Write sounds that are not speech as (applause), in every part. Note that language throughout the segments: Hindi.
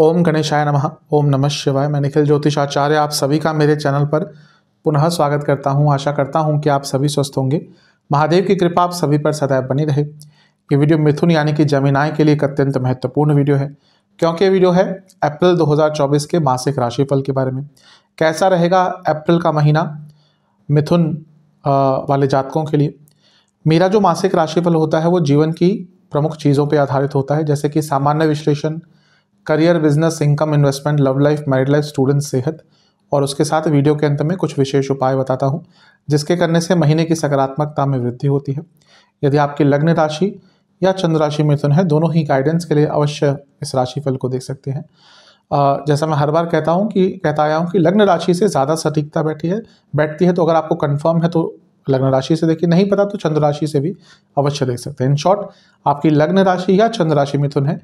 ओम गणेशाय नमः ओम नमः शिवाय मैं निखिल ज्योतिष आचार्य आप सभी का मेरे चैनल पर पुनः स्वागत करता हूं आशा करता हूं कि आप सभी स्वस्थ होंगे महादेव की कृपा आप सभी पर सदैव बनी रहे ये वीडियो मिथुन यानी कि जमीनाय के लिए एक अत्यंत महत्वपूर्ण वीडियो है क्योंकि वीडियो है अप्रैल 2024 के मासिक राशिफल के बारे में कैसा रहेगा अप्रैल का महीना मिथुन वाले जातकों के लिए मेरा जो मासिक राशिफल होता है वो जीवन की प्रमुख चीज़ों पर आधारित होता है जैसे कि सामान्य विश्लेषण career business income investment love life married life student सेहत और उसके साथ वीडियो के अंत में कुछ विशेष उपाय बताता हूँ जिसके करने से महीने की सकारात्मकता में वृद्धि होती है यदि आपकी लग्न राशि या चंद्र राशि मिथुन है दोनों ही गाइडेंस के लिए अवश्य इस राशिफल को देख सकते हैं जैसा मैं हर बार कहता हूँ कि कहता आया हूँ कि लग्न राशि से ज़्यादा सटीकता बैठी है बैठती है तो अगर आपको कन्फर्म है तो लग्न राशि से देखिए नहीं पता तो चंद्र राशि से भी अवश्य देख सकते हैं इन शॉर्ट आपकी लग्न राशि या चंद्र राशि मिथुन है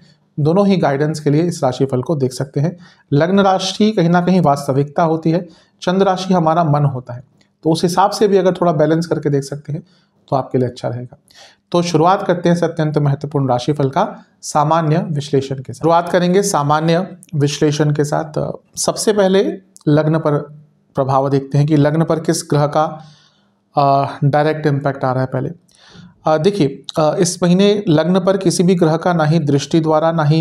दोनों ही गाइडेंस के लिए इस राशिफल को देख सकते हैं लग्न राशि कहीं ना कहीं वास्तविकता होती है चंद्र राशि हमारा मन होता है तो उस हिसाब से भी अगर थोड़ा बैलेंस करके देख सकते हैं तो आपके लिए अच्छा रहेगा तो शुरुआत करते हैं अत्यंत महत्वपूर्ण राशिफल का सामान्य विश्लेषण के साथ शुरुआत करेंगे सामान्य विश्लेषण के साथ सबसे पहले लग्न पर प्रभाव देखते हैं कि लग्न पर किस ग्रह का डायरेक्ट इम्पैक्ट आ रहा है पहले देखिए इस महीने लग्न पर किसी भी ग्रह का ना ही दृष्टि द्वारा ना ही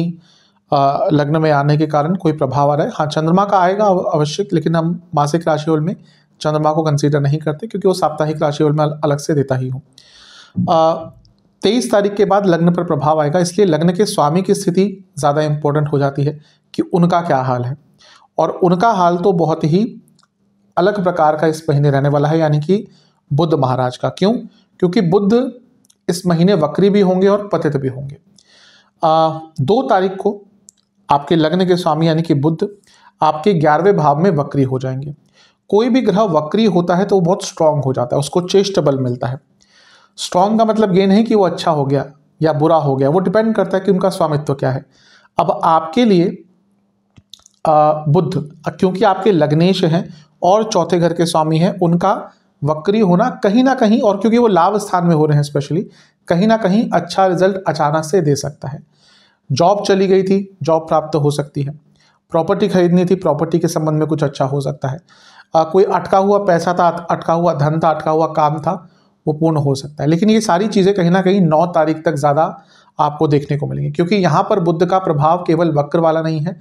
लग्न में आने के कारण कोई प्रभाव आ रहा है हाँ चंद्रमा का आएगा अवश्य लेकिन हम मासिक राशिफल में चंद्रमा को कंसीडर नहीं करते क्योंकि वो साप्ताहिक राशिफल में अलग से देता ही हूँ तेईस तारीख के बाद लग्न पर प्रभाव आएगा इसलिए लग्न के स्वामी की स्थिति ज़्यादा इम्पोर्टेंट हो जाती है कि उनका क्या हाल है और उनका हाल तो बहुत ही अलग प्रकार का इस महीने रहने वाला है यानी कि बुद्ध महाराज का क्यों क्योंकि बुद्ध इस महीने वक्री भी होंगे और पतित भी होंगे आ, दो तारीख को आपके लग्न के स्वामी यानी कि बुद्ध आपके ग्यारहवें भाव में वक्री हो जाएंगे कोई भी ग्रह वक्री होता है तो वो बहुत स्ट्रांग हो जाता है उसको चेस्ट बल मिलता है स्ट्रांग का मतलब ये नहीं कि वो अच्छा हो गया या बुरा हो गया वो डिपेंड करता है कि उनका स्वामित्व क्या है अब आपके लिए आ, बुद्ध क्योंकि आपके लग्नेश हैं और चौथे घर के स्वामी हैं उनका वक्री होना कहीं ना कहीं और क्योंकि वो लाभ स्थान में हो रहे हैं स्पेशली कहीं ना कहीं अच्छा रिजल्ट अचानक से दे सकता है जॉब चली गई थी जॉब प्राप्त हो सकती है प्रॉपर्टी खरीदनी थी प्रॉपर्टी के संबंध में कुछ अच्छा हो सकता है आ, कोई अटका हुआ पैसा था अटका हुआ धन था अटका हुआ काम था वो पूर्ण हो सकता है लेकिन ये सारी चीज़ें कहीं ना कहीं नौ तारीख तक ज़्यादा आपको देखने को मिलेंगे क्योंकि यहाँ पर बुद्ध का प्रभाव केवल वक्र वाला नहीं है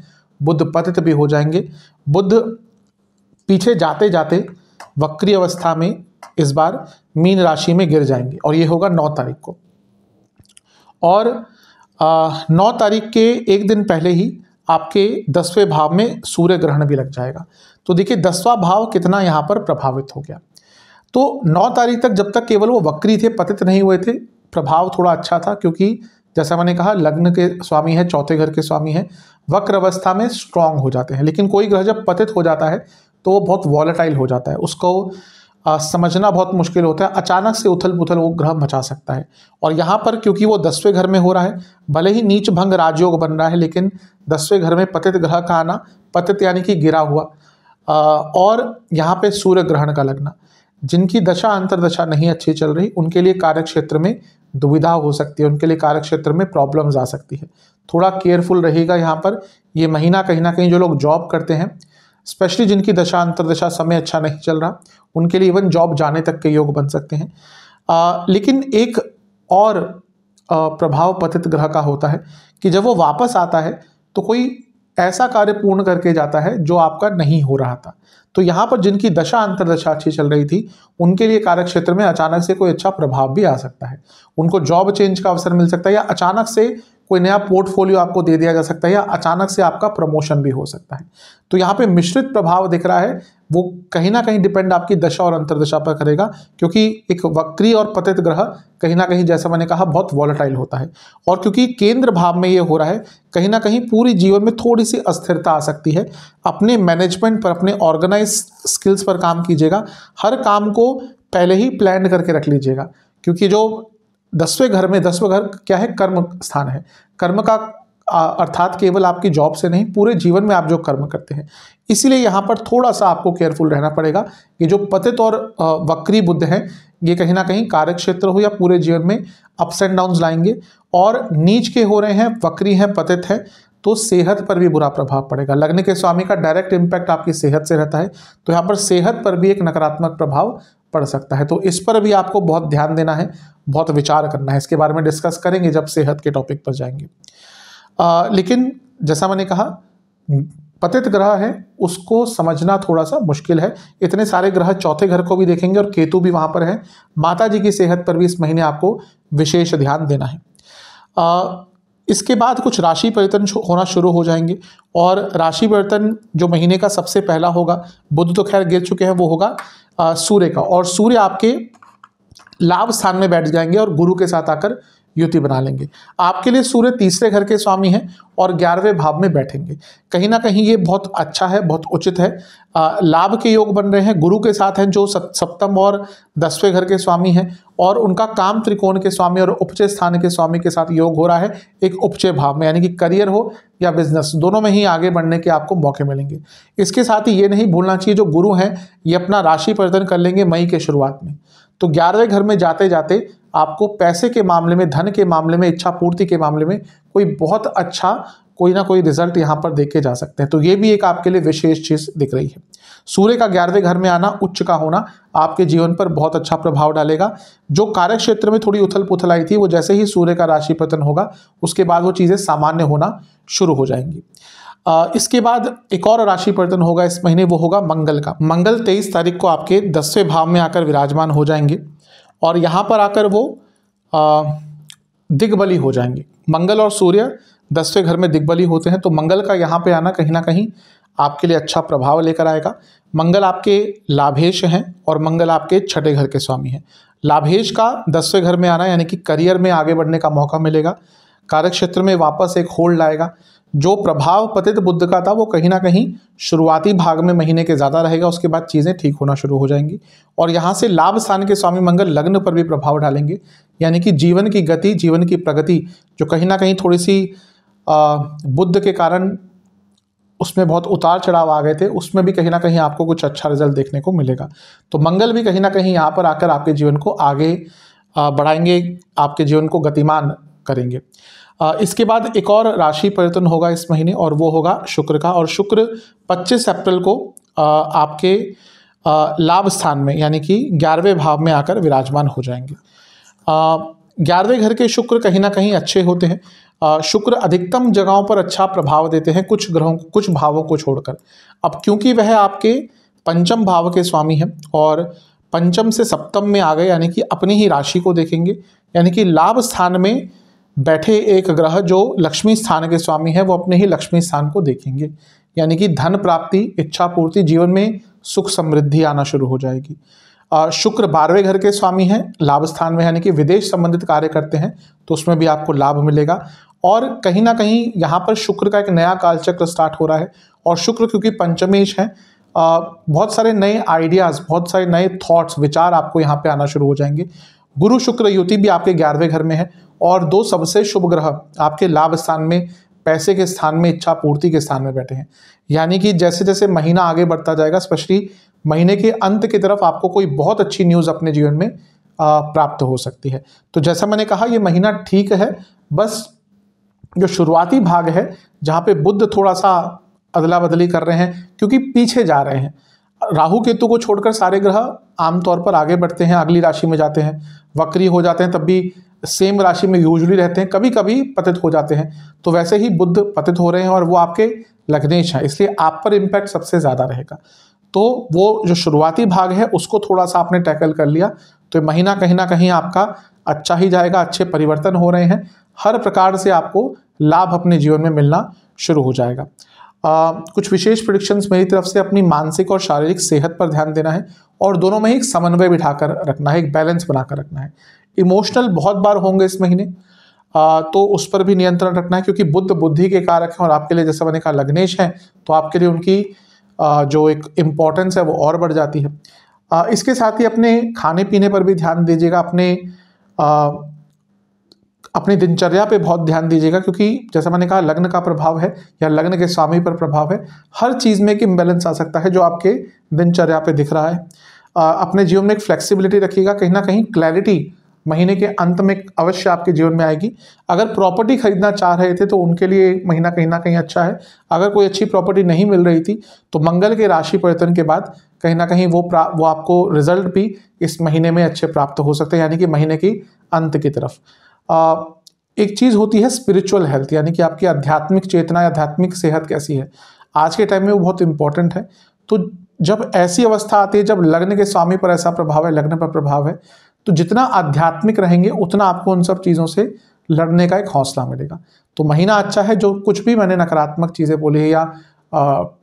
बुद्ध पतित भी हो जाएंगे बुद्ध पीछे जाते जाते वक्री अवस्था में इस बार मीन राशि में गिर जाएंगे और ये होगा नौ तारीख को और नौ तारीख के एक दिन पहले ही आपके दसवें भाव में सूर्य ग्रहण भी लग जाएगा तो देखिए दसवा भाव कितना यहाँ पर प्रभावित हो गया तो नौ तारीख तक जब तक केवल वो वक्री थे पतित नहीं हुए थे प्रभाव थोड़ा अच्छा था क्योंकि जैसा मैंने कहा लग्न के स्वामी है चौथे घर के स्वामी है वक्र अवस्था में स्ट्रांग हो जाते हैं लेकिन कोई ग्रह जब पतित हो जाता है तो वो बहुत वॉलेटाइल हो जाता है उसको आ, समझना बहुत मुश्किल होता है अचानक से उथल पुथल वो ग्रह मचा सकता है और यहाँ पर क्योंकि वो दसवें घर में हो रहा है भले ही नीच भंग राजयोग बन रहा है लेकिन दसवें घर में पतित ग्रह का आना पतित यानी कि गिरा हुआ आ, और यहाँ पे सूर्य ग्रहण का लगना जिनकी दशा अंतरदशा नहीं अच्छी चल रही उनके लिए कार्य क्षेत्र में दुविधा हो सकती है उनके लिए कार्य क्षेत्र में प्रॉब्लम्स आ सकती है थोड़ा केयरफुल रहेगा यहाँ पर ये महीना कहीं ना कहीं जो लोग जॉब करते हैं स्पेशली जिनकी दशा अंतरदशा समय अच्छा नहीं चल रहा उनके लिए इवन जॉब जाने तक के योग बन सकते हैं आ, लेकिन एक और आ, प्रभाव पतित ग्रह का होता है कि जब वो वापस आता है तो कोई ऐसा कार्य पूर्ण करके जाता है जो आपका नहीं हो रहा था तो यहाँ पर जिनकी दशा अंतरदशा अच्छी चल रही थी उनके लिए कार्य क्षेत्र में अचानक से कोई अच्छा प्रभाव भी आ सकता है उनको जॉब चेंज का अवसर मिल सकता है या अचानक से कोई नया पोर्टफोलियो आपको दे दिया जा सकता है या अचानक से आपका प्रमोशन भी हो सकता है तो यहाँ पे मिश्रित प्रभाव दिख रहा है वो कहीं ना कहीं डिपेंड आपकी दशा और अंतरदशा पर करेगा क्योंकि एक वक्री और पतित ग्रह कहीं ना कहीं जैसा मैंने कहा बहुत वॉलेटाइल होता है और क्योंकि केंद्र भाव में ये हो रहा है कहीं ना कहीं पूरी जीवन में थोड़ी सी अस्थिरता आ सकती है अपने मैनेजमेंट पर अपने ऑर्गेनाइज स्किल्स पर काम कीजिएगा हर काम को पहले ही प्लान करके रख लीजिएगा क्योंकि जो दसवें घर में दसवें घर क्या है कर्म स्थान है कर्म का अर्थात केवल आपकी जॉब से नहीं पूरे जीवन में आप जो कर्म करते हैं इसीलिए यहाँ पर थोड़ा सा आपको केयरफुल रहना पड़ेगा ये जो पतित और वक्री बुद्ध हैं ये कहीं ना कहीं कार्य क्षेत्र हो या पूरे जीवन में अप्स एंड डाउन्स लाएंगे और नीच के हो रहे हैं वक्री हैं पतित हैं तो सेहत पर भी बुरा प्रभाव पड़ेगा लग्न के स्वामी का डायरेक्ट इम्पैक्ट आपकी सेहत से रहता है तो यहाँ पर सेहत पर भी एक नकारात्मक प्रभाव पड़ सकता है तो इस पर भी आपको बहुत ध्यान देना है बहुत विचार करना है इसके बारे में डिस्कस करेंगे जब सेहत के टॉपिक पर जाएंगे आ, लेकिन जैसा मैंने कहा पतित ग्रह है उसको समझना थोड़ा सा मुश्किल है इतने सारे ग्रह चौथे घर को भी देखेंगे और केतु भी वहाँ पर है माता जी की सेहत पर भी इस महीने आपको विशेष ध्यान देना है आ, इसके बाद कुछ राशि परिवर्तन होना शुरू हो जाएंगे और राशि परिवर्तन जो महीने का सबसे पहला होगा बुद्ध तो खैर गिर चुके हैं वो होगा सूर्य का और सूर्य आपके लाभ स्थान में बैठ जाएंगे और गुरु के साथ आकर युति बना लेंगे आपके लिए सूर्य तीसरे घर के स्वामी हैं और ग्यारहवें भाव में बैठेंगे कहीं ना कहीं ये बहुत अच्छा है बहुत उचित है लाभ के योग बन रहे हैं गुरु के साथ हैं जो सप्तम और दसवें घर के स्वामी हैं और उनका काम त्रिकोण के स्वामी और उपचय स्थान के स्वामी के साथ योग हो रहा है एक उपचय भाव में यानी कि करियर हो या बिजनेस दोनों में ही आगे बढ़ने के आपको मौके मिलेंगे इसके साथ ही ये नहीं भूलना चाहिए जो गुरु हैं ये अपना राशि परिवर्तन कर लेंगे मई के शुरुआत में तो ग्यारहवें घर में जाते जाते आपको पैसे के मामले में धन के मामले में इच्छा पूर्ति के मामले में कोई बहुत अच्छा कोई ना कोई रिजल्ट यहाँ पर देखे जा सकते हैं तो ये भी एक आपके लिए विशेष चीज़ दिख रही है सूर्य का ग्यारहवें घर में आना उच्च का होना आपके जीवन पर बहुत अच्छा प्रभाव डालेगा जो कार्य क्षेत्र में थोड़ी उथल पुथल आई थी वो जैसे ही सूर्य का राशि पतन होगा उसके बाद वो चीज़ें सामान्य होना शुरू हो जाएंगी इसके बाद एक और राशि पर्तन होगा इस महीने वो होगा मंगल का मंगल तेईस तारीख को आपके दसवें भाव में आकर विराजमान हो जाएंगे और यहाँ पर आकर वो दिग्बली हो जाएंगे मंगल और सूर्य दसवें घर में दिग्बली होते हैं तो मंगल का यहाँ पे आना कहीं ना कहीं आपके लिए अच्छा प्रभाव लेकर आएगा मंगल आपके लाभेश हैं और मंगल आपके छठे घर के स्वामी हैं लाभेश का दसवें घर में आना यानी कि करियर में आगे बढ़ने का मौका मिलेगा कार्य क्षेत्र में वापस एक होल्ड आएगा जो प्रभाव पतित बुद्ध का था वो कहीं ना कहीं शुरुआती भाग में महीने के ज़्यादा रहेगा उसके बाद चीज़ें ठीक होना शुरू हो जाएंगी और यहाँ से लाभ स्थान के स्वामी मंगल लग्न पर भी प्रभाव डालेंगे यानी कि जीवन की गति जीवन की प्रगति जो कहीं ना कहीं थोड़ी सी बुद्ध के कारण उसमें बहुत उतार चढ़ाव आ गए थे उसमें भी कहीं ना कहीं आपको कुछ अच्छा रिजल्ट देखने को मिलेगा तो मंगल भी कहीं ना कहीं यहाँ पर आकर आपके जीवन को आगे बढ़ाएंगे आपके जीवन को गतिमान करेंगे इसके बाद एक और राशि परिवर्तन होगा इस महीने और वो होगा शुक्र का और शुक्र 25 अप्रैल को आपके लाभ स्थान में यानी कि ग्यारहवें भाव में आकर विराजमान हो जाएंगे ग्यारहवें घर के शुक्र कहीं ना कहीं अच्छे होते हैं शुक्र अधिकतम जगहों पर अच्छा प्रभाव देते हैं कुछ ग्रहों कुछ भावों को छोड़कर अब क्योंकि वह आपके पंचम भाव के स्वामी हैं और पंचम से सप्तम में आ गए यानी कि अपनी ही राशि को देखेंगे यानी कि लाभ स्थान में बैठे एक ग्रह जो लक्ष्मी स्थान के स्वामी है वो अपने ही लक्ष्मी स्थान को देखेंगे यानी कि धन प्राप्ति इच्छा पूर्ति जीवन में सुख समृद्धि आना शुरू हो जाएगी शुक्र बारहवें घर के स्वामी हैं लाभ स्थान में यानी कि विदेश संबंधित कार्य करते हैं तो उसमें भी आपको लाभ मिलेगा और कहीं ना कहीं यहाँ पर शुक्र का एक नया कालचक्र स्टार्ट हो रहा है और शुक्र क्योंकि पंचमेश है बहुत सारे नए आइडियाज़ बहुत सारे नए थॉट्स विचार आपको यहाँ पे आना शुरू हो जाएंगे गुरु शुक्र युति भी आपके ग्यारहवें घर में है और दो सबसे शुभ ग्रह आपके लाभ स्थान में पैसे के स्थान में इच्छा पूर्ति के स्थान में बैठे हैं यानी कि जैसे जैसे महीना आगे बढ़ता जाएगा स्पेशली महीने के अंत की तरफ आपको कोई बहुत अच्छी न्यूज़ अपने जीवन में प्राप्त हो सकती है तो जैसा मैंने कहा ये महीना ठीक है बस जो शुरुआती भाग है जहाँ पे बुद्ध थोड़ा सा अदला बदली कर रहे हैं क्योंकि पीछे जा रहे हैं राहु केतु को छोड़कर सारे ग्रह आमतौर पर आगे बढ़ते हैं अगली राशि में जाते हैं वक्री हो जाते हैं तब भी सेम राशि में यूजली रहते हैं कभी कभी पतित हो जाते हैं तो वैसे ही बुद्ध पतित हो रहे हैं और वो आपके लग्नेश हैं इसलिए आप पर इम्पैक्ट सबसे ज़्यादा रहेगा तो वो जो शुरुआती भाग है उसको थोड़ा सा आपने टैकल कर लिया तो महीना कहीं ना कहीं आपका अच्छा ही जाएगा अच्छे परिवर्तन हो रहे हैं हर प्रकार से आपको लाभ अपने जीवन में मिलना शुरू हो जाएगा आ, कुछ विशेष प्रिडिक्शंस मेरी तरफ से अपनी मानसिक और शारीरिक सेहत पर ध्यान देना है और दोनों में ही एक समन्वय बिठाकर रखना है एक बैलेंस बनाकर रखना है इमोशनल बहुत बार होंगे इस महीने आ, तो उस पर भी नियंत्रण रखना है क्योंकि बुद्ध बुद्धि के कारक हैं और आपके लिए जैसे मैंने कहा लग्नेश हैं तो आपके लिए उनकी आ, जो एक इम्पोर्टेंस है वो और बढ़ जाती है आ, इसके साथ ही अपने खाने पीने पर भी ध्यान दीजिएगा अपने आ, अपनी दिनचर्या पे बहुत ध्यान दीजिएगा क्योंकि जैसा मैंने कहा लग्न का प्रभाव है या लग्न के स्वामी पर प्रभाव है हर चीज़ में एक इम्बेलेंस आ सकता है जो आपके दिनचर्या पे दिख रहा है आ, अपने जीवन में एक फ्लेक्सिबिलिटी रखिएगा कहीं ना कहीं क्लैरिटी महीने के अंत में अवश्य आपके जीवन में आएगी अगर प्रॉपर्टी खरीदना चाह रहे थे तो उनके लिए महीना कहीं ना कहीं अच्छा है अगर कोई अच्छी प्रॉपर्टी नहीं मिल रही थी तो मंगल के राशि परिवर्तन के बाद कहीं ना कहीं वो वो आपको रिजल्ट भी इस महीने में अच्छे प्राप्त हो सकते हैं यानी कि महीने की अंत की तरफ आ, एक चीज़ होती है स्पिरिचुअल हेल्थ यानी कि आपकी आध्यात्मिक चेतना या आध्यात्मिक सेहत कैसी है आज के टाइम में वो बहुत इंपॉर्टेंट है तो जब ऐसी अवस्था आती है जब लग्न के स्वामी पर ऐसा प्रभाव है लग्न पर प्रभाव है तो जितना आध्यात्मिक रहेंगे उतना आपको उन सब चीज़ों से लड़ने का एक हौसला मिलेगा तो महीना अच्छा है जो कुछ भी मैंने नकारात्मक चीज़ें बोली है या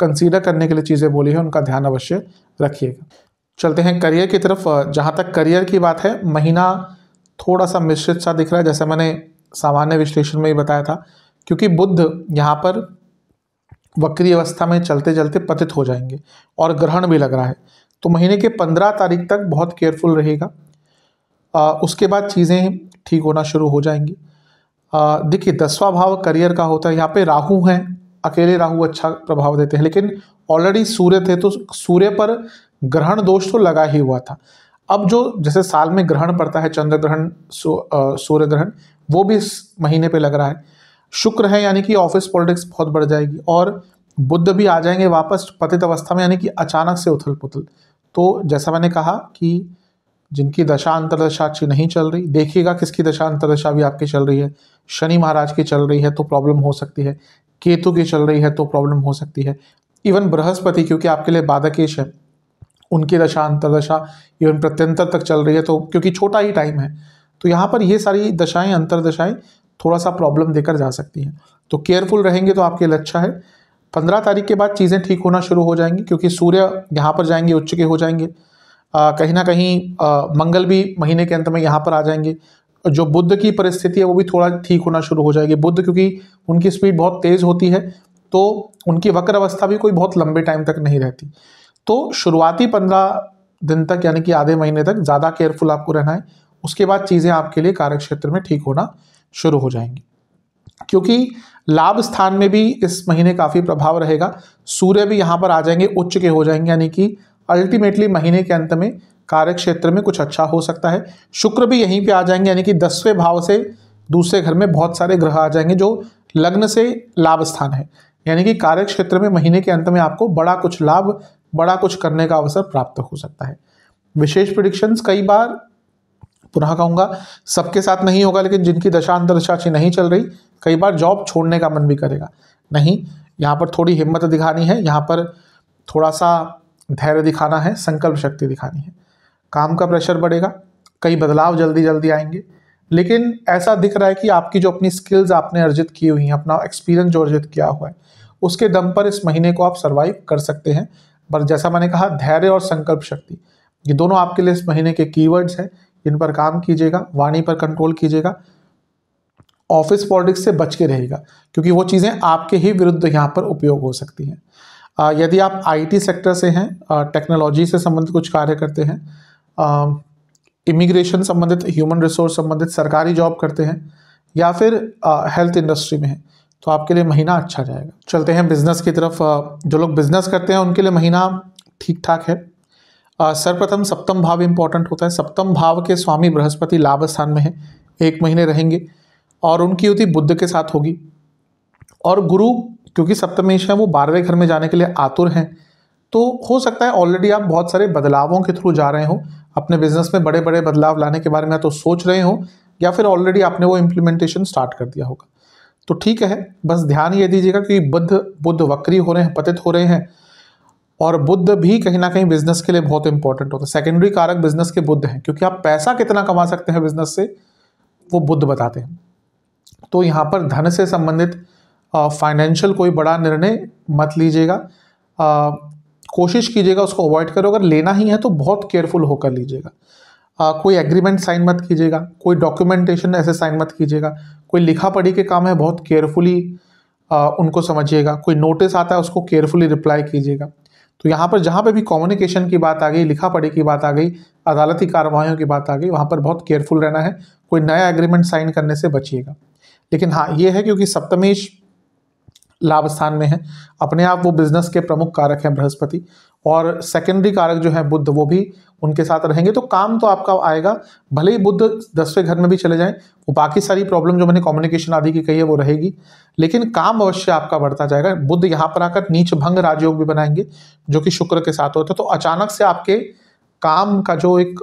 कंसीडर करने के लिए चीज़ें बोली है उनका ध्यान अवश्य रखिएगा चलते हैं करियर की तरफ जहाँ तक करियर की बात है महीना थोड़ा सा मिश्रित सा दिख रहा है जैसे मैंने सामान्य विश्लेषण में ही बताया था क्योंकि बुद्ध यहाँ पर वक्री अवस्था में चलते चलते पतित हो जाएंगे और ग्रहण भी लग रहा है तो महीने के पंद्रह तारीख तक बहुत केयरफुल रहेगा आ, उसके बाद चीज़ें ठीक होना शुरू हो जाएंगी देखिए दसवा भाव करियर का होता है यहाँ पे राहु हैं अकेले राहु अच्छा प्रभाव देते हैं लेकिन ऑलरेडी सूर्य थे तो सूर्य पर ग्रहण दोष तो लगा ही हुआ था अब जो जैसे साल में ग्रहण पड़ता है चंद्र ग्रहण सूर्य ग्रहण वो भी इस महीने पे लग रहा है शुक्र है यानी कि ऑफिस पॉलिटिक्स बहुत बढ़ जाएगी और बुद्ध भी आ जाएंगे वापस पतित अवस्था में यानी कि अचानक से उथल पुथल तो जैसा मैंने कहा कि जिनकी दशा अंतरदशा अच्छी नहीं चल रही देखिएगा किसकी दशा अंतरदशा भी आपकी चल रही है शनि महाराज की चल रही है तो प्रॉब्लम हो सकती है केतु की चल रही है तो प्रॉब्लम हो सकती है इवन बृहस्पति क्योंकि आपके लिए बाधकेश है उनकी दशा अंतरदशा इवन प्रत्यंतर तक चल रही है तो क्योंकि छोटा ही टाइम है तो यहाँ पर ये सारी दशाएं अंतरदशाएं थोड़ा सा प्रॉब्लम देकर जा सकती हैं तो केयरफुल रहेंगे तो आपके लिए अच्छा है पंद्रह तारीख के बाद चीज़ें ठीक होना शुरू हो जाएंगी क्योंकि सूर्य यहाँ पर जाएंगे उच्च के हो जाएंगे कहीं ना कहीं मंगल भी महीने के अंत में यहाँ पर आ जाएंगे जो बुद्ध की परिस्थिति है वो भी थोड़ा ठीक होना शुरू हो जाएगी बुद्ध क्योंकि उनकी स्पीड बहुत तेज़ होती है तो उनकी वक्र अवस्था भी कोई बहुत लंबे टाइम तक नहीं रहती तो शुरुआती पंद्रह दिन तक यानी कि आधे महीने तक ज़्यादा केयरफुल आपको रहना है उसके बाद चीज़ें आपके लिए कार्यक्षेत्र में ठीक होना शुरू हो जाएंगी क्योंकि लाभ स्थान में भी इस महीने काफ़ी प्रभाव रहेगा सूर्य भी यहाँ पर आ जाएंगे उच्च के हो जाएंगे यानी कि अल्टीमेटली महीने के अंत में कार्य क्षेत्र में कुछ अच्छा हो सकता है शुक्र भी यहीं पे आ जाएंगे यानी कि दसवें भाव से दूसरे घर में बहुत सारे ग्रह आ जाएंगे जो लग्न से लाभ स्थान है यानी कि कार्य क्षेत्र में महीने के अंत में आपको बड़ा कुछ लाभ बड़ा कुछ करने का अवसर प्राप्त हो सकता है विशेष प्रिडिक्शंस कई बार पुनः कहूँगा सबके साथ नहीं होगा लेकिन जिनकी दशा अंतरदशा अच्छी नहीं चल रही कई बार जॉब छोड़ने का मन भी करेगा नहीं यहाँ पर थोड़ी हिम्मत दिखानी है यहाँ पर थोड़ा सा धैर्य दिखाना है संकल्प शक्ति दिखानी है काम का प्रेशर बढ़ेगा कई बदलाव जल्दी जल्दी आएंगे लेकिन ऐसा दिख रहा है कि आपकी जो अपनी स्किल्स आपने अर्जित की हुई हैं अपना एक्सपीरियंस जो अर्जित किया हुआ है उसके दम पर इस महीने को आप सर्वाइव कर सकते हैं पर जैसा मैंने कहा धैर्य और संकल्प शक्ति ये दोनों आपके लिए इस महीने के कीवर्ड्स हैं इन पर काम कीजिएगा वाणी पर कंट्रोल कीजिएगा ऑफिस पॉलिटिक्स से बच के रहेगा क्योंकि वो चीज़ें आपके ही विरुद्ध यहाँ पर उपयोग हो सकती हैं यदि आप आईटी सेक्टर से हैं टेक्नोलॉजी से संबंधित कुछ कार्य करते हैं इमिग्रेशन संबंधित ह्यूमन रिसोर्स संबंधित सरकारी जॉब करते हैं या फिर हेल्थ इंडस्ट्री में है तो आपके लिए महीना अच्छा जाएगा चलते हैं बिजनेस की तरफ जो लोग बिजनेस करते हैं उनके लिए महीना ठीक ठाक है सर्वप्रथम सप्तम भाव इम्पॉर्टेंट होता है सप्तम भाव के स्वामी बृहस्पति लाभ स्थान में है एक महीने रहेंगे और उनकी युति बुद्ध के साथ होगी और गुरु क्योंकि सप्तमेश है वो बारहवें घर में जाने के लिए आतुर हैं तो हो सकता है ऑलरेडी आप बहुत सारे बदलावों के थ्रू जा रहे हो अपने बिजनेस में बड़े बड़े बदलाव लाने के बारे में तो सोच रहे हो या फिर ऑलरेडी आपने वो इम्प्लीमेंटेशन स्टार्ट कर दिया होगा तो ठीक है बस ध्यान ये दीजिएगा कि बुद्ध बुद्ध वक्री हो रहे हैं पतित हो रहे हैं और बुद्ध भी कहीं ना कहीं बिजनेस के लिए बहुत इंपॉर्टेंट होता है सेकेंडरी कारक बिजनेस के बुद्ध हैं क्योंकि आप पैसा कितना कमा सकते हैं बिजनेस से वो बुद्ध बताते हैं तो यहाँ पर धन से संबंधित फाइनेंशियल कोई बड़ा निर्णय मत लीजिएगा कोशिश कीजिएगा उसको अवॉइड करो अगर लेना ही है तो बहुत केयरफुल होकर लीजिएगा कोई एग्रीमेंट साइन मत कीजिएगा कोई डॉक्यूमेंटेशन ऐसे साइन मत कीजिएगा कोई लिखा पढ़ी के काम है बहुत केयरफुली उनको समझिएगा कोई नोटिस आता है उसको केयरफुली रिप्लाई कीजिएगा तो यहाँ पर जहाँ पे भी कम्युनिकेशन की बात आ गई लिखा पढ़ी की बात आ गई अदालती कार्रवाइयों की बात आ गई वहाँ पर बहुत केयरफुल रहना है कोई नया एग्रीमेंट साइन करने से बचिएगा लेकिन हाँ ये है क्योंकि सप्तमेश लाभ स्थान में है अपने आप वो बिजनेस के प्रमुख कारक हैं बृहस्पति और सेकेंडरी कारक जो है बुद्ध वो भी उनके साथ रहेंगे तो काम तो आपका आएगा भले ही बुद्ध दसवें घर में भी चले जाएं वो बाकी सारी प्रॉब्लम जो मैंने कम्युनिकेशन आदि की कही है वो रहेगी लेकिन काम अवश्य आपका बढ़ता जाएगा बुद्ध यहाँ पर आकर नीच भंग राजयोग भी बनाएंगे जो कि शुक्र के साथ होता है तो अचानक से आपके काम का जो एक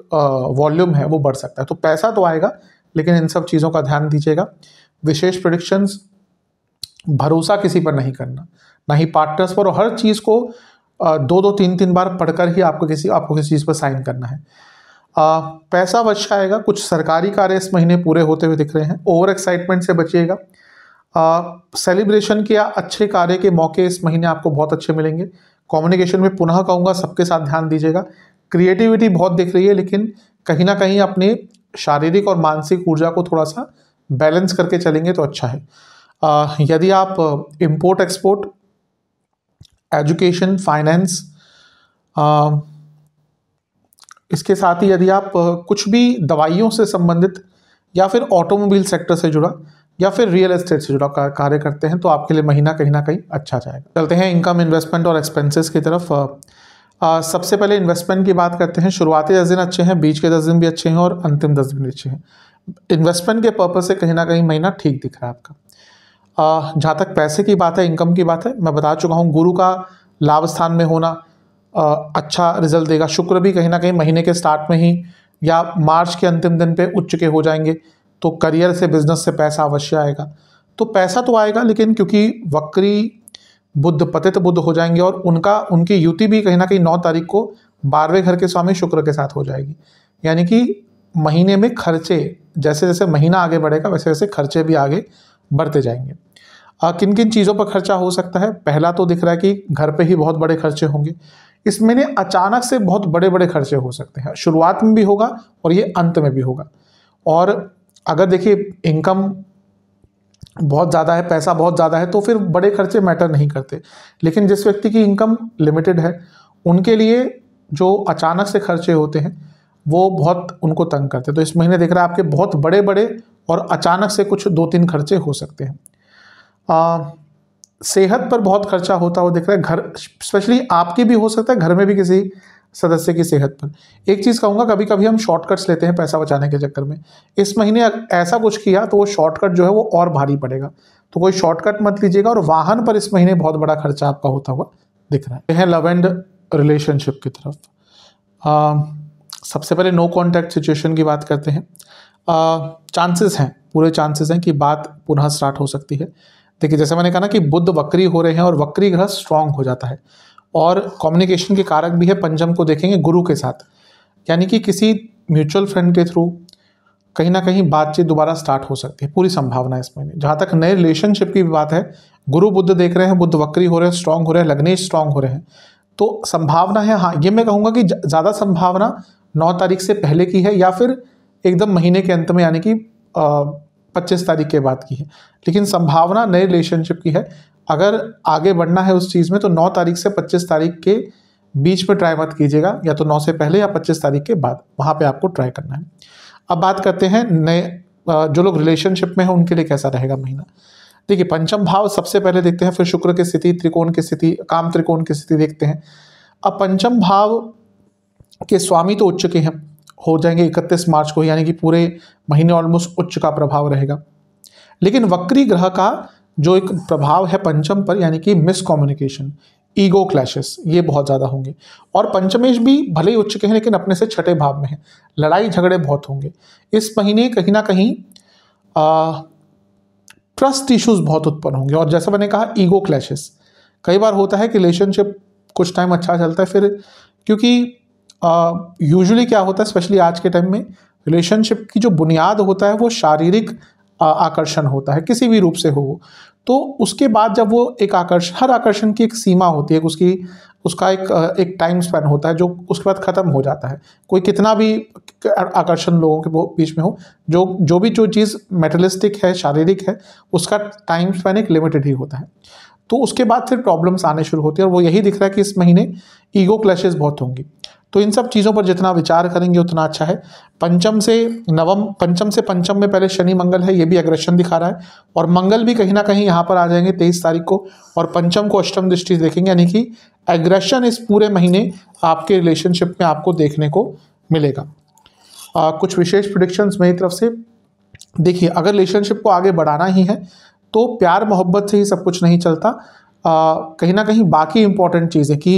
वॉल्यूम है वो बढ़ सकता है तो पैसा तो आएगा लेकिन इन सब चीज़ों का ध्यान दीजिएगा विशेष प्रडिक्शंस भरोसा किसी पर नहीं करना ना ही पार्टनर्स पर और हर चीज़ को दो दो तीन तीन बार पढ़कर ही आपको किसी आपको किसी चीज़ पर साइन करना है आ, पैसा बच आएगा कुछ सरकारी कार्य इस महीने पूरे होते हुए दिख रहे हैं ओवर एक्साइटमेंट से बचिएगा सेलिब्रेशन के या अच्छे कार्य के मौके इस महीने आपको बहुत अच्छे मिलेंगे कम्युनिकेशन में पुनः कहूँगा सबके साथ ध्यान दीजिएगा क्रिएटिविटी बहुत दिख रही है लेकिन कहीं ना कहीं अपने शारीरिक और मानसिक ऊर्जा को थोड़ा सा बैलेंस करके चलेंगे तो अच्छा है यदि आप इम्पोर्ट एक्सपोर्ट एजुकेशन फाइनेंस इसके साथ ही यदि आप कुछ भी दवाइयों से संबंधित या फिर ऑटोमोबाइल सेक्टर से जुड़ा या फिर रियल एस्टेट से जुड़ा कार्य करते हैं तो आपके लिए महीना कहीं ना कहीं अच्छा जाएगा चलते हैं इनकम इन्वेस्टमेंट और एक्सपेंसेस की तरफ आ, सबसे पहले इन्वेस्टमेंट की बात करते हैं शुरुआती दस दिन अच्छे हैं बीच के दस दिन भी अच्छे हैं और अंतिम दस दिन भी अच्छे हैं इन्वेस्टमेंट के पर्पज़ से कहीं ना कहीं महीना ठीक दिख रहा है आपका जहाँ तक पैसे की बात है इनकम की बात है मैं बता चुका हूँ गुरु का लाभ स्थान में होना अच्छा रिजल्ट देगा शुक्र भी कहीं ना कहीं महीने के स्टार्ट में ही या मार्च के अंतिम दिन पे उच्च के हो जाएंगे तो करियर से बिजनेस से पैसा अवश्य आएगा तो पैसा तो आएगा लेकिन क्योंकि वक्री बुद्ध पतित बुद्ध हो जाएंगे और उनका उनकी युति भी कहीं ना कहीं नौ तारीख को बारहवें घर के स्वामी शुक्र के साथ हो जाएगी यानी कि महीने में खर्चे जैसे जैसे महीना आगे बढ़ेगा वैसे वैसे खर्चे भी आगे बढ़ते जाएंगे किन किन चीज़ों पर खर्चा हो सकता है पहला तो दिख रहा है कि घर पे ही बहुत बड़े खर्चे होंगे इस महीने अचानक से बहुत बड़े बड़े खर्चे हो सकते हैं शुरुआत में भी होगा और ये अंत में भी होगा और अगर देखिए इनकम बहुत ज़्यादा है पैसा बहुत ज़्यादा है तो फिर बड़े खर्चे मैटर नहीं करते लेकिन जिस व्यक्ति की इनकम लिमिटेड है उनके लिए जो अचानक से खर्चे होते हैं वो बहुत उनको तंग करते हैं तो इस महीने देख रहा है आपके बहुत बड़े बड़े और अचानक से कुछ दो तीन खर्चे हो सकते हैं आ, सेहत पर बहुत खर्चा होता हुआ दिख रहा है घर स्पेशली आपकी भी हो सकता है घर में भी किसी सदस्य की सेहत पर एक चीज़ कहूँगा कभी कभी हम शॉर्टकट्स लेते हैं पैसा बचाने के चक्कर में इस महीने ऐसा कुछ किया तो वो शॉर्टकट जो है वो और भारी पड़ेगा तो कोई शॉर्टकट मत लीजिएगा और वाहन पर इस महीने बहुत बड़ा खर्चा आपका होता हुआ दिख रहा है लव एंड रिलेशनशिप की तरफ आ, सबसे पहले नो कॉन्टैक्ट सिचुएशन की बात करते हैं चांसेस हैं पूरे चांसेस हैं कि बात पुनः स्टार्ट हो सकती है देखिए जैसे मैंने कहा ना कि बुद्ध वक्री हो रहे हैं और वक्री ग्रह स्ट्रांग हो जाता है और कम्युनिकेशन के कारक भी है पंचम को देखेंगे गुरु के साथ यानी कि किसी म्यूचुअल फ्रेंड के थ्रू कहीं ना कहीं बातचीत दोबारा स्टार्ट हो सकती है पूरी संभावना है इस महीने जहाँ तक नए रिलेशनशिप की भी बात है गुरु बुद्ध देख रहे हैं बुद्ध वक्री हो रहे हैं स्ट्रांग हो रहे हैं लग्नेश स्ट्रांग हो रहे हैं तो संभावना है हाँ ये मैं कहूँगा कि ज़्यादा संभावना नौ तारीख से पहले की है या फिर एकदम महीने के अंत में यानी कि पच्चीस तारीख के बाद की है लेकिन संभावना नए रिलेशनशिप की है अगर आगे बढ़ना है उस चीज़ में तो नौ तारीख से पच्चीस तारीख के बीच में ट्राई मत कीजिएगा या तो नौ से पहले या पच्चीस तारीख के बाद वहाँ पर आपको ट्राई करना है अब बात करते हैं नए जो लोग रिलेशनशिप में हैं उनके लिए कैसा रहेगा महीना देखिए पंचम भाव सबसे पहले देखते हैं फिर शुक्र की स्थिति त्रिकोण की स्थिति काम त्रिकोण की स्थिति देखते हैं अब पंचम भाव के स्वामी तो उच्च के हैं हो जाएंगे इकतीस मार्च को यानी कि पूरे महीने ऑलमोस्ट उच्च का प्रभाव रहेगा लेकिन वक्री ग्रह का जो एक प्रभाव है पंचम पर यानी कि मिसकम्युनिकेशन ईगो क्लैशेस ये बहुत ज़्यादा होंगे और पंचमेश भी भले ही उच्च के हैं लेकिन अपने से छठे भाव में हैं लड़ाई झगड़े बहुत होंगे इस महीने कहीं ना कहीं ट्रस्ट इश्यूज बहुत उत्पन्न होंगे और जैसा मैंने कहा ईगो क्लैशेस कई बार होता है कि रिलेशनशिप कुछ टाइम अच्छा चलता है फिर क्योंकि यूजुअली uh, क्या होता है स्पेशली आज के टाइम में रिलेशनशिप की जो बुनियाद होता है वो शारीरिक आकर्षण होता है किसी भी रूप से हो वो तो उसके बाद जब वो एक आकर्षण हर आकर्षण की एक सीमा होती है उसकी उसका एक एक टाइम स्पेन होता है जो उसके बाद ख़त्म हो जाता है कोई कितना भी आकर्षण लोगों के बीच में हो जो जो भी जो चीज़ मेटलिस्टिक है शारीरिक है उसका टाइम स्पेन एक लिमिटेड ही होता है तो उसके बाद फिर प्रॉब्लम्स आने शुरू होती है और वो यही दिख रहा है कि इस महीने ईगो क्लैशेज बहुत होंगी तो इन सब चीज़ों पर जितना विचार करेंगे उतना अच्छा है पंचम से नवम पंचम से पंचम में पहले शनि मंगल है ये भी अग्रेशन दिखा रहा है और मंगल भी कहीं ना कहीं यहाँ पर आ जाएंगे तेईस तारीख को और पंचम को अष्टम दृष्टि देखेंगे यानी कि एग्रेशन इस पूरे महीने आपके रिलेशनशिप में आपको देखने को मिलेगा आ, कुछ विशेष प्रोडिक्शंस मेरी तरफ से देखिए अगर रिलेशनशिप को आगे बढ़ाना ही है तो प्यार मोहब्बत से ही सब कुछ नहीं चलता कहीं ना कहीं बाकी इंपॉर्टेंट चीज़ें कि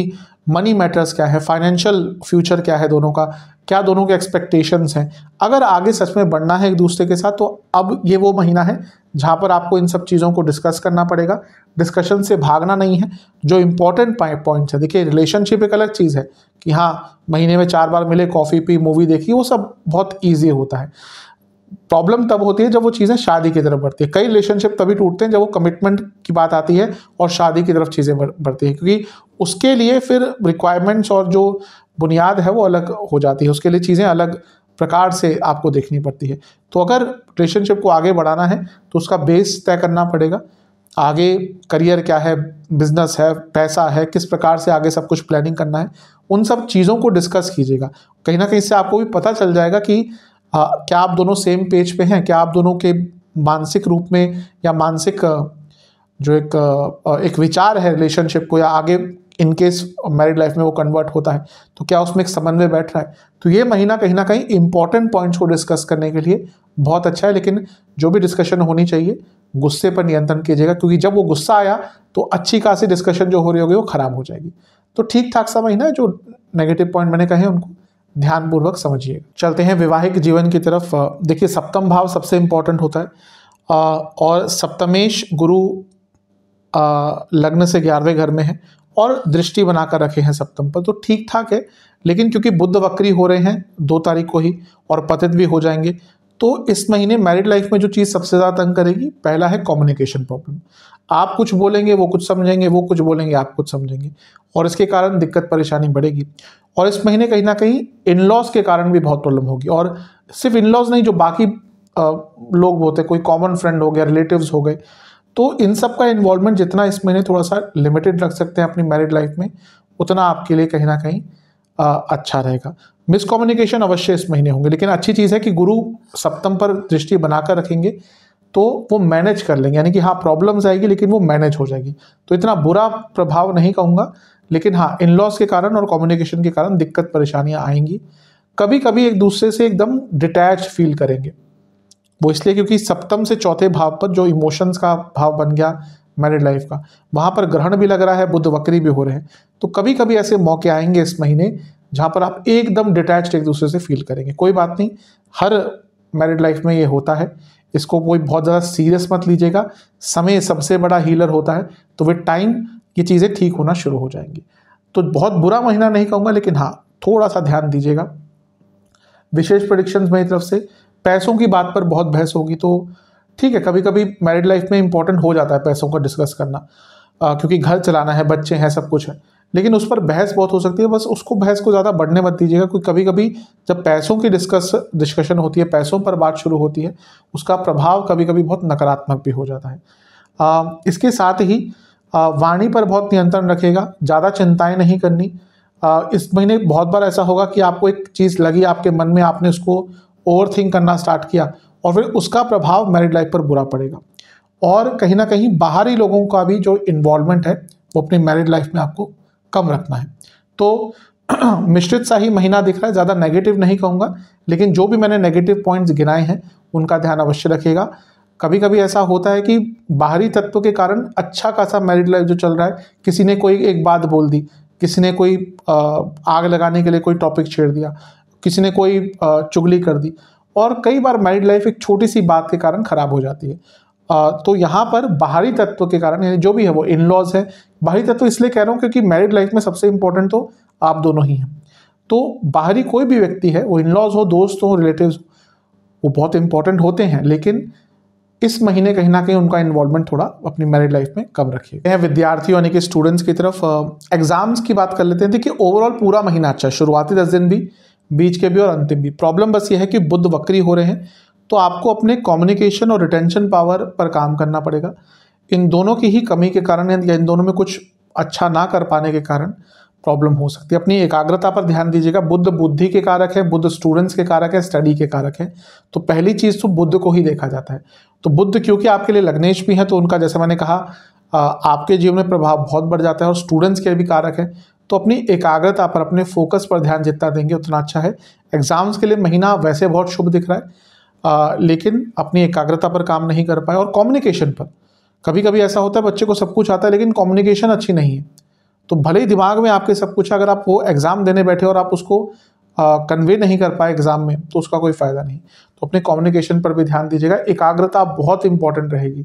मनी मैटर्स क्या है फाइनेंशियल फ्यूचर क्या है दोनों का क्या दोनों के एक्सपेक्टेशंस हैं अगर आगे सच में बढ़ना है एक दूसरे के साथ तो अब ये वो महीना है जहाँ पर आपको इन सब चीज़ों को डिस्कस करना पड़ेगा डिस्कशन से भागना नहीं है जो इंपॉर्टेंट पॉइंट्स है देखिए रिलेशनशिप एक अलग चीज़ है कि हाँ महीने में चार बार मिले कॉफ़ी पी मूवी देखी वो सब बहुत ईजी होता है प्रॉब्लम तब होती है जब वो चीज़ें शादी की तरफ बढ़ती है कई रिलेशनशिप तभी टूटते हैं जब वो कमिटमेंट की बात आती है और शादी की तरफ चीज़ें बढ़ती हैं क्योंकि उसके लिए फिर रिक्वायरमेंट्स और जो बुनियाद है वो अलग हो जाती है उसके लिए चीज़ें अलग प्रकार से आपको देखनी पड़ती है तो अगर रिलेशनशिप को आगे बढ़ाना है तो उसका बेस तय करना पड़ेगा आगे करियर क्या है बिजनेस है पैसा है किस प्रकार से आगे सब कुछ प्लानिंग करना है उन सब चीज़ों को डिस्कस कीजिएगा कहीं ना कहीं से आपको भी पता चल जाएगा कि आ, क्या आप दोनों सेम पेज पे हैं क्या आप दोनों के मानसिक रूप में या मानसिक जो एक एक विचार है रिलेशनशिप को या आगे इनकेस मैरिड लाइफ में वो कन्वर्ट होता है तो क्या उसमें एक समन्वय बैठ रहा है तो ये महीना कहीं ना कहीं इंपॉर्टेंट पॉइंट्स को डिस्कस करने के लिए बहुत अच्छा है लेकिन जो भी डिस्कशन होनी चाहिए गुस्से पर नियंत्रण कीजिएगा क्योंकि जब वो गुस्सा आया तो अच्छी खासी डिस्कशन जो हो रही होगी वो ख़राब हो जाएगी तो ठीक ठाक सा महीना जो नेगेटिव पॉइंट मैंने कहे उनको ध्यानपूर्वक समझिए चलते हैं वैवाहिक जीवन की तरफ देखिए सप्तम भाव सबसे इम्पॉर्टेंट होता है और सप्तमेश गुरु लग्न से ग्यारहवें घर में है और दृष्टि बनाकर रखे हैं सप्तम पर तो ठीक ठाक है लेकिन क्योंकि बुद्ध वक्री हो रहे हैं दो तारीख को ही और पतित भी हो जाएंगे तो इस महीने मैरिड लाइफ में जो चीज़ सबसे ज़्यादा तंग करेगी पहला है कम्युनिकेशन प्रॉब्लम आप कुछ बोलेंगे वो कुछ समझेंगे वो कुछ बोलेंगे आप कुछ समझेंगे और इसके कारण दिक्कत परेशानी बढ़ेगी और इस महीने कहीं ना कहीं इन लॉज के कारण भी बहुत प्रॉब्लम होगी और सिर्फ इन लॉज नहीं जो बाकी आ, लोग होते कोई कॉमन फ्रेंड हो गया रिलेटिव्स हो गए तो इन सब का इन्वॉल्वमेंट जितना इस महीने थोड़ा सा लिमिटेड रख सकते हैं अपनी मैरिड लाइफ में उतना आपके लिए कहीं ना कहीं आ, अच्छा रहेगा मिसकम्युनिकेशन अवश्य इस महीने होंगे लेकिन अच्छी चीज़ है कि गुरु सप्तम पर दृष्टि बनाकर रखेंगे तो वो मैनेज कर लेंगे यानी कि हाँ प्रॉब्लम्स आएगी लेकिन वो मैनेज हो जाएगी तो इतना बुरा प्रभाव नहीं कहूँगा लेकिन हाँ इन लॉस के कारण और कम्युनिकेशन के कारण दिक्कत परेशानियाँ आएंगी कभी कभी एक दूसरे से एकदम डिटैच फील करेंगे वो इसलिए क्योंकि सप्तम से चौथे भाव पर जो इमोशंस का भाव बन गया मैरिड लाइफ का वहाँ पर ग्रहण भी लग रहा है बुद्ध वक्री भी हो रहे हैं तो कभी कभी ऐसे मौके आएंगे इस महीने जहाँ पर आप एकदम डिटैच एक दूसरे से फील करेंगे कोई बात नहीं हर मैरिड लाइफ में ये होता है इसको कोई बहुत ज़्यादा सीरियस मत लीजिएगा समय सबसे बड़ा हीलर होता है तो विद टाइम ये चीज़ें ठीक होना शुरू हो जाएंगी तो बहुत बुरा महीना नहीं कहूँगा लेकिन हाँ थोड़ा सा ध्यान दीजिएगा विशेष प्रडिक्शन मेरी तरफ से पैसों की बात पर बहुत बहस होगी तो ठीक है कभी कभी मैरिड लाइफ में इंपॉर्टेंट हो जाता है पैसों का डिस्कस करना आ, क्योंकि घर चलाना है बच्चे हैं सब कुछ है लेकिन उस पर बहस बहुत हो सकती है बस उसको बहस को ज़्यादा बढ़ने मत दीजिएगा क्योंकि कभी कभी जब पैसों की डिस्कस डिस्कशन होती है पैसों पर बात शुरू होती है उसका प्रभाव कभी कभी बहुत नकारात्मक भी हो जाता है आ, इसके साथ ही आ, वाणी पर बहुत नियंत्रण रखेगा ज़्यादा चिंताएँ नहीं करनी आ, इस महीने बहुत बार ऐसा होगा कि आपको एक चीज़ लगी आपके मन में आपने उसको ओवर थिंक करना स्टार्ट किया और फिर उसका प्रभाव मैरिड लाइफ पर बुरा पड़ेगा और कहीं ना कहीं बाहरी लोगों का भी जो इन्वॉल्वमेंट है वो अपनी मैरिड लाइफ में आपको कम रखना है तो (clears throat) मिश्रित सा ही महीना दिख रहा है ज़्यादा नेगेटिव नहीं कहूँगा लेकिन जो भी मैंने नेगेटिव पॉइंट्स गिनाए हैं उनका ध्यान अवश्य रखेगा कभी कभी ऐसा होता है कि बाहरी तत्व के कारण अच्छा खासा मैरिड लाइफ जो चल रहा है किसी ने कोई एक बात बोल दी किसी ने कोई आग लगाने के लिए कोई टॉपिक छेड़ दिया किसी ने कोई चुगली कर दी और कई बार मैरिड लाइफ एक छोटी सी बात के कारण ख़राब हो जाती है तो यहाँ पर बाहरी तत्व के कारण यानी जो भी है वो इन लॉज है बाहरी तत्व इसलिए कह रहा हूँ क्योंकि मैरिड लाइफ में सबसे इंपॉर्टेंट तो आप दोनों ही हैं तो बाहरी कोई भी व्यक्ति है वो इन लॉज हो दोस्त हो रिलेटिव वो बहुत इंपॉर्टेंट होते हैं लेकिन इस महीने कहीं ना कहीं उनका इन्वॉल्वमेंट थोड़ा अपनी मैरिड लाइफ में कम रखिए यह विद्यार्थियों यानी कि स्टूडेंट्स की तरफ एग्जाम्स की बात कर लेते हैं देखिए ओवरऑल पूरा महीना अच्छा है शुरुआती दस दिन भी बीच के भी और अंतिम भी प्रॉब्लम बस ये है कि बुद्ध वक्री हो रहे हैं तो आपको अपने कम्युनिकेशन और रिटेंशन पावर पर काम करना पड़ेगा इन दोनों की ही कमी के कारण या इन दोनों में कुछ अच्छा ना कर पाने के कारण प्रॉब्लम हो सकती है अपनी एकाग्रता पर ध्यान दीजिएगा बुद्ध बुद्धि के कारक है बुद्ध स्टूडेंट्स के कारक है स्टडी के कारक है तो पहली चीज़ तो बुद्ध को ही देखा जाता है तो बुद्ध क्योंकि आपके लिए लग्नेश भी हैं तो उनका जैसे मैंने कहा आपके जीवन में प्रभाव बहुत बढ़ जाता है और स्टूडेंट्स के भी कारक है तो अपनी एकाग्रता पर अपने फोकस पर ध्यान जितना देंगे उतना अच्छा है एग्ज़ाम्स के लिए महीना वैसे बहुत शुभ दिख रहा है आ, लेकिन अपनी एकाग्रता पर काम नहीं कर पाए और कम्युनिकेशन पर कभी कभी ऐसा होता है बच्चे को सब कुछ आता है लेकिन कम्युनिकेशन अच्छी नहीं है तो भले ही दिमाग में आपके सब कुछ अगर आप वो एग्ज़ाम देने बैठे और आप उसको कन्वे नहीं कर पाए एग्ज़ाम में तो उसका कोई फ़ायदा नहीं तो अपने कम्युनिकेशन पर भी ध्यान दीजिएगा एकाग्रता बहुत इंपॉर्टेंट रहेगी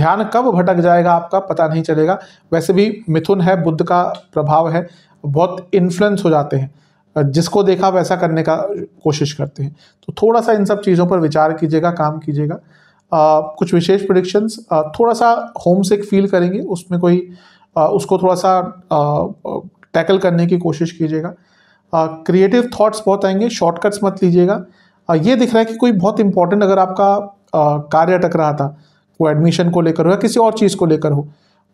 ध्यान कब भटक जाएगा आपका पता नहीं चलेगा वैसे भी मिथुन है बुद्ध का प्रभाव है बहुत इन्फ्लुएंस हो जाते हैं जिसको देखा वैसा करने का कोशिश करते हैं तो थोड़ा सा इन सब चीज़ों पर विचार कीजिएगा काम कीजिएगा कुछ विशेष प्रडिक्शंस थोड़ा सा होम सिक फील करेंगे उसमें कोई आ, उसको थोड़ा सा टैकल करने की कोशिश कीजिएगा क्रिएटिव थॉट्स बहुत आएंगे शॉर्टकट्स मत लीजिएगा ये दिख रहा है कि कोई बहुत इंपॉर्टेंट अगर आपका कार्य अटक रहा था वो एडमिशन को लेकर हो या किसी और चीज़ को लेकर हो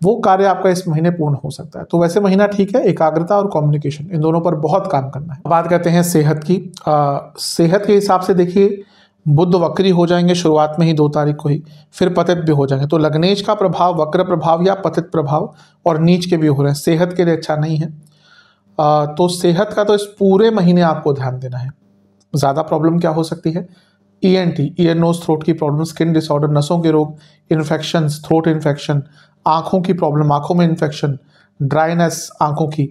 वो कार्य आपका इस महीने पूर्ण हो सकता है तो वैसे महीना ठीक है एकाग्रता और कम्युनिकेशन इन दोनों पर बहुत काम करना है बात करते हैं सेहत की आ, सेहत के हिसाब से देखिए बुद्ध वक्री हो जाएंगे शुरुआत में ही दो तारीख को ही फिर पतित भी हो जाएंगे तो लग्नेश का प्रभाव वक्र प्रभाव या पतित प्रभाव और नीच के भी हो रहे हैं सेहत के लिए अच्छा नहीं है आ, तो सेहत का तो इस पूरे महीने आपको ध्यान देना है ज़्यादा प्रॉब्लम क्या हो सकती है E N T ear nose throat की प्रॉब्लम स्किन डिसऑर्डर नसों के रोग इन्फेक्शन थ्रोट इन्फेक्शन आँखों की प्रॉब्लम आँखों में इन्फेक्शन ड्राइनेस आँखों की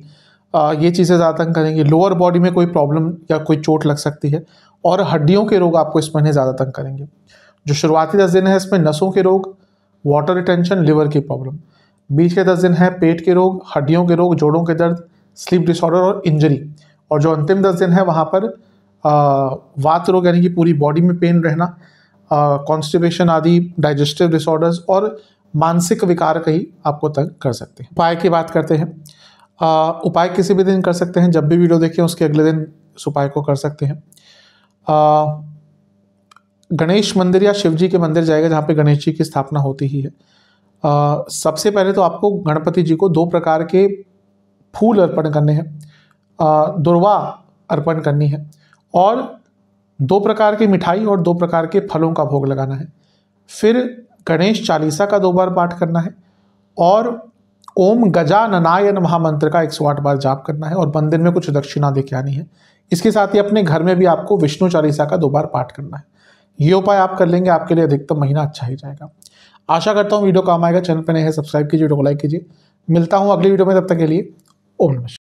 आ, ये चीज़ें ज़्यादा तंग करेंगी लोअर बॉडी में कोई प्रॉब्लम या कोई चोट लग सकती है और हड्डियों के रोग आपको इस महीने ज़्यादा तंग करेंगे जो शुरुआती दस दिन है इसमें नसों के रोग वाटर रिटेंशन लिवर की प्रॉब्लम बीच के दस दिन है पेट के रोग हड्डियों के रोग जोड़ों के दर्द स्लीप डिसऑर्डर और इंजरी और जो अंतिम दस दिन है वहाँ पर वात रोग यानी कि पूरी बॉडी में पेन रहना कॉन्स्टिपेशन आदि डाइजेस्टिव डिसऑर्डर्स और मानसिक विकार कहीं आपको तंग कर सकते हैं उपाय की बात करते हैं आ, उपाय किसी भी दिन कर सकते हैं जब भी वीडियो देखें उसके अगले दिन उस उपाय को कर सकते हैं गणेश मंदिर या शिव जी के मंदिर जाएगा जहाँ पे गणेश जी की स्थापना होती ही है आ, सबसे पहले तो आपको गणपति जी को दो प्रकार के फूल अर्पण करने हैं दुर्वा अर्पण करनी है और दो प्रकार की मिठाई और दो प्रकार के फलों का भोग लगाना है फिर गणेश चालीसा का दो बार पाठ करना है और ओम गजाननायन महामंत्र का एक सौ आठ बार जाप करना है और मंदिर में कुछ दक्षिणा देके आनी है इसके साथ ही अपने घर में भी आपको विष्णु चालीसा का दो बार पाठ करना है ये उपाय आप कर लेंगे आपके लिए अधिकतम महीना अच्छा ही जाएगा आशा करता हूँ वीडियो काम आएगा चैनल पर नए हैं सब्सक्राइब कीजिए वीडियो को लाइक कीजिए मिलता हूँ अगली वीडियो में तब तक के लिए ओम नमस्कार